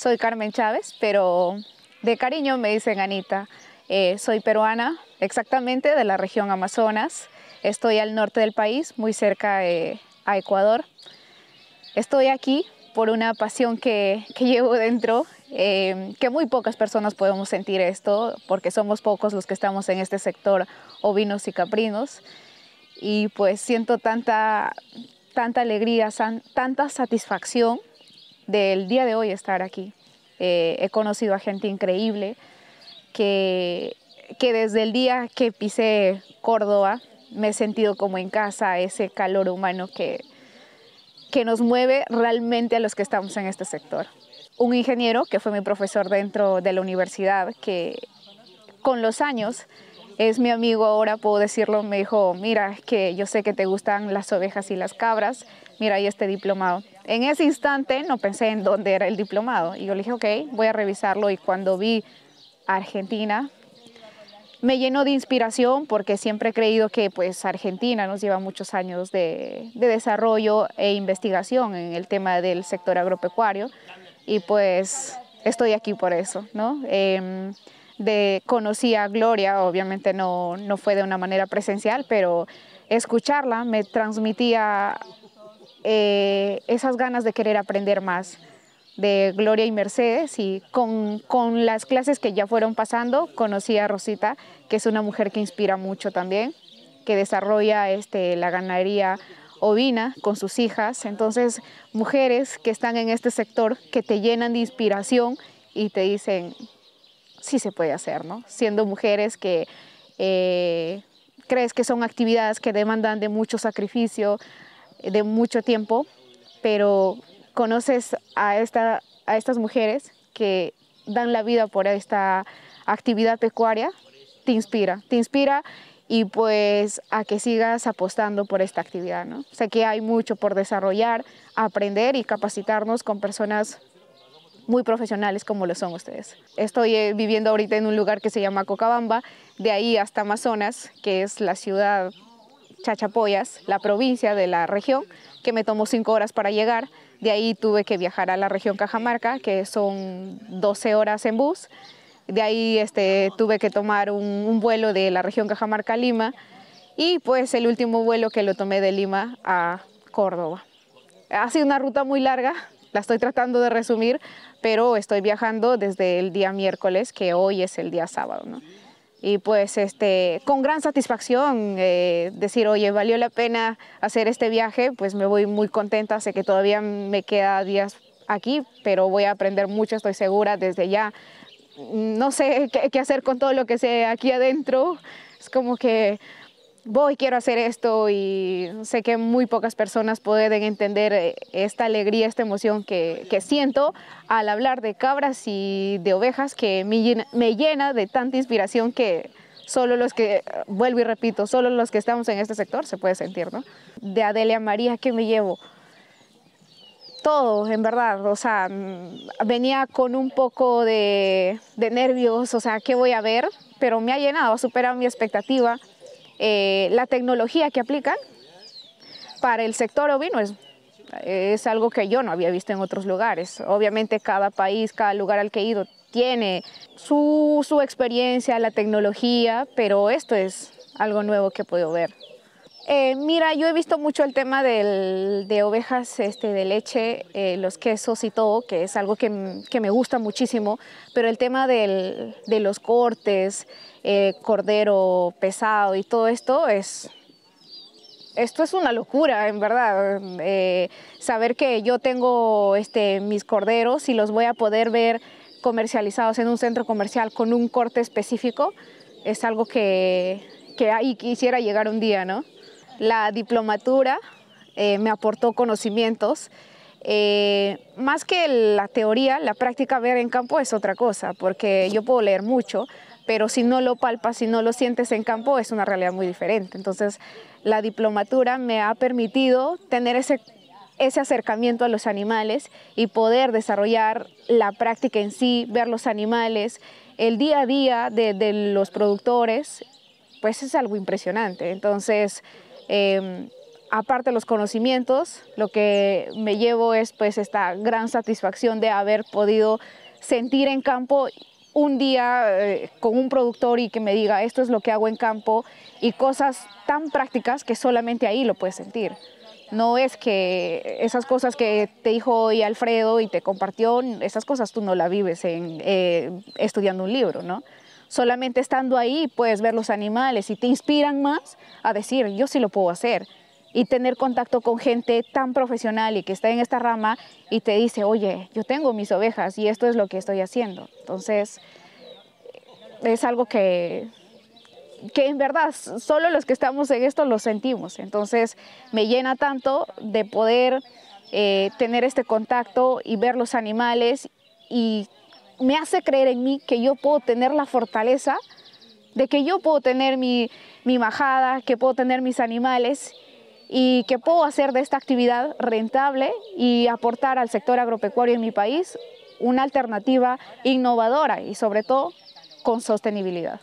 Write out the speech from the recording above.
Soy Carmen Chávez, pero de cariño me dicen Anita. Eh, soy peruana, exactamente de la región Amazonas. Estoy al norte del país, muy cerca eh, a Ecuador. Estoy aquí por una pasión que, llevo dentro, eh, que muy pocas personas podemos sentir esto, porque somos pocos los que estamos en este sector ovinos y caprinos. Y pues siento tanta, tanta alegría, tanta satisfacción del día de hoy estar aquí. Eh, he conocido a gente increíble que, que desde el día que pisé Córdoba me he sentido como en casa, ese calor humano que, que nos mueve realmente a los que estamos en este sector. Un ingeniero que fue mi profesor dentro de la universidad, que con los años es mi amigo ahora, puedo decirlo, me dijo, mira, que yo sé que te gustan las ovejas y las cabras, mira, ahí este diplomado. En ese instante no pensé en dónde era el diplomado y yo le dije, ok, voy a revisarlo y cuando vi Argentina, me llenó de inspiración porque siempre he creído que pues Argentina nos lleva muchos años de, desarrollo e investigación en el tema del sector agropecuario y pues estoy aquí por eso, ¿no? Em, de, conocí a Gloria, obviamente no, no fue de una manera presencial, pero escucharla me transmitía eh, esas ganas de querer aprender más de Gloria y Mercedes y con, las clases que ya fueron pasando conocí a Rosita, que es una mujer que inspira mucho también, que desarrolla este, la ganadería ovina con sus hijas. Entonces, mujeres que están en este sector que te llenan de inspiración y te dicen, sí se puede hacer, ¿no? Siendo mujeres que eh, crees que son actividades que demandan de mucho sacrificio, eh, de mucho tiempo, pero conoces a, esta, a estas mujeres que dan la vida por esta actividad pecuaria, te inspira, te inspira y pues a que sigas apostando por esta actividad. ¿no? O que hay mucho por desarrollar, aprender y capacitarnos con personas muy profesionales como lo son ustedes. Estoy eh, viviendo ahorita en un lugar que se llama Cocabamba, de ahí hasta Amazonas, que es la ciudad Chachapoyas, la provincia de la región, que me tomó cinco horas para llegar. De ahí tuve que viajar a la región Cajamarca, que son 12 horas en bus. De ahí este, tuve que tomar un, vuelo de la región Cajamarca a Lima. Y pues el último vuelo que lo tomé de Lima a Córdoba. Ha sido una ruta muy larga, la estoy tratando de resumir, pero estoy viajando desde el día miércoles, que hoy es el día sábado y pues este, con gran satisfacción eh, decir, oye, valió la pena hacer este viaje, pues me voy muy contenta, sé que todavía me queda días aquí, pero voy a aprender mucho, estoy segura desde ya. No sé qué, qué hacer con todo lo que sé aquí adentro, es como que voy, quiero hacer esto y sé que muy pocas personas pueden entender eh, esta alegría, esta emoción que, que siento al hablar de cabras y de ovejas que me llena, me llena, de tanta inspiración que solo los que, vuelvo y repito, solo los que estamos en este sector se puede sentir, ¿no? De Adelia María, ¿qué me llevo? Todo, en verdad, o sea, mm, venía con un poco de, de nervios, o sea, ¿qué voy a ver? Pero me ha llenado, ha superado mi expectativa eh, la tecnología que aplican para el sector ovino es, algo que yo no había visto en otros lugares. Obviamente cada país, cada lugar al que he ido tiene su, su experiencia, la tecnología, pero esto es algo nuevo que puedo ver. Eh, mira, yo he visto mucho el tema de ovejas este, de leche, eh, los quesos y todo, que es algo que, me gusta muchísimo, pero el tema del, de los cortes, eh, cordero pesado y todo esto es... Esto es una locura, en verdad, saber que yo tengo este, mis corderos y los voy a poder ver comercializados en un centro comercial con un corte específico, es algo que, que ahí quisiera llegar un día, ¿no? La diplomatura eh, me aportó conocimientos. Eh, más que la teoría, la práctica ver en campo es otra cosa, porque yo puedo leer mucho, pero si no lo palpas, si no lo sientes en campo, es una realidad muy diferente. Entonces, la diplomatura me ha permitido tener ese, ese acercamiento a los animales y poder desarrollar la práctica en sí, ver los animales, el día a día de, de los productores, pues es algo impresionante. Entonces, Em, aparte de los conocimientos, lo que me llevo es pues esta gran satisfacción de haber podido sentir en campo un día eh, con un productor y que me diga esto es lo que hago en campo y cosas tan prácticas que solamente ahí lo puedes sentir. No es que esas cosas que te dijo hoy Alfredo y te compartió, esas cosas tú no las vives en, eh, estudiando un libro, ¿no? solamente estando ahí puedes ver los animales y te inspiran más a decir, yo sí lo puedo hacer. Y tener contacto con gente tan profesional y que está en esta rama y te dice, oye, yo tengo mis ovejas y esto es lo que estoy haciendo. Entonces, es algo que, que en verdad solo los que estamos en esto lo sentimos. Entonces, me llena tanto de poder eh, tener este contacto y ver los animales y me hace creer en mí que yo puedo tener la fortaleza, de que yo puedo tener mi, majada, que puedo tener mis animales y que puedo hacer de esta actividad rentable y aportar al sector agropecuario en mi país una alternativa innovadora y sobre todo con sostenibilidad.